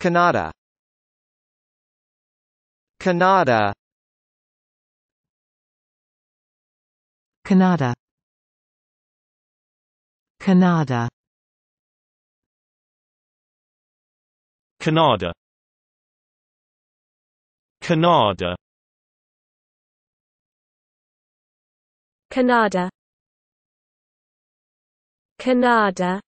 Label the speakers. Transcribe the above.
Speaker 1: Kannada Kannada Kannada Kannada Kannada Kannada Kannada Kannada